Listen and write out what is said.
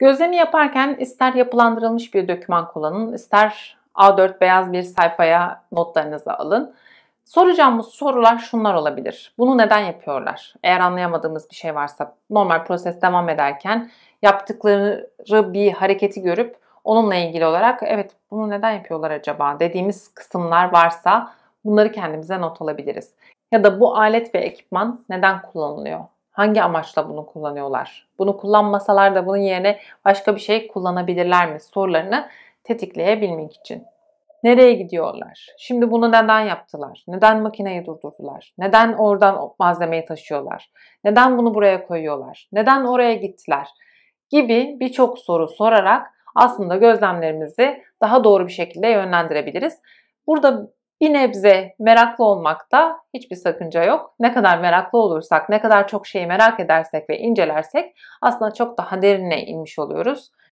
Gözlemi yaparken ister yapılandırılmış bir döküman kullanın, ister A4 beyaz bir sayfaya notlarınızı alın. Soracağımız sorular şunlar olabilir. Bunu neden yapıyorlar? Eğer anlayamadığımız bir şey varsa normal proses devam ederken yaptıkları bir hareketi görüp onunla ilgili olarak evet bunu neden yapıyorlar acaba dediğimiz kısımlar varsa bunları kendimize not alabiliriz. Ya da bu alet ve ekipman neden kullanılıyor? hangi amaçla bunu kullanıyorlar? Bunu kullanmasalar da bunun yerine başka bir şey kullanabilirler mi sorularını tetikleyebilmek için. Nereye gidiyorlar? Şimdi bunu neden yaptılar? Neden makineyi durdurdular? Neden oradan malzemeyi taşıyorlar? Neden bunu buraya koyuyorlar? Neden oraya gittiler? Gibi birçok soru sorarak aslında gözlemlerimizi daha doğru bir şekilde yönlendirebiliriz. Burada bir nebze meraklı olmakta hiçbir sakınca yok. Ne kadar meraklı olursak, ne kadar çok şeyi merak edersek ve incelersek aslında çok daha derine inmiş oluyoruz